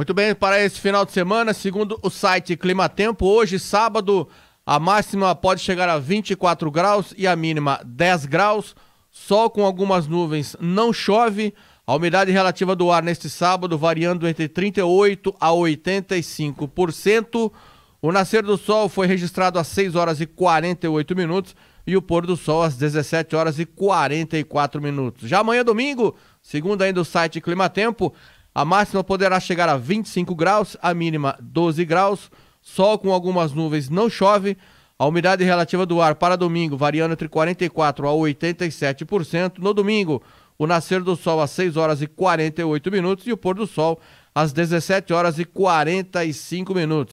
Muito bem, para esse final de semana, segundo o site Climatempo, hoje, sábado, a máxima pode chegar a 24 graus e a mínima 10 graus. Sol com algumas nuvens, não chove. A umidade relativa do ar neste sábado variando entre 38 a 85%. O nascer do sol foi registrado às 6 horas e 48 minutos e o pôr do sol às 17 horas e 44 minutos. Já amanhã domingo, segundo ainda o site Climatempo, a máxima poderá chegar a 25 graus, a mínima 12 graus. Sol com algumas nuvens, não chove. A umidade relativa do ar para domingo variando entre 44 a 87%. No domingo, o nascer do sol às 6 horas e 48 minutos e o pôr do sol às 17 horas e 45 minutos.